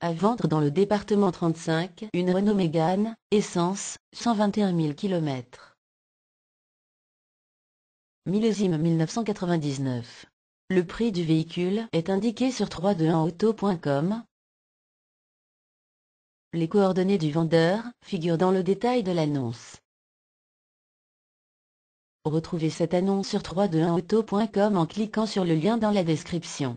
À vendre dans le département 35, une Renault Mégane, essence, 121 000 km. Millésime 1999. Le prix du véhicule est indiqué sur 321auto.com. Les coordonnées du vendeur figurent dans le détail de l'annonce. Retrouvez cette annonce sur 321auto.com en cliquant sur le lien dans la description.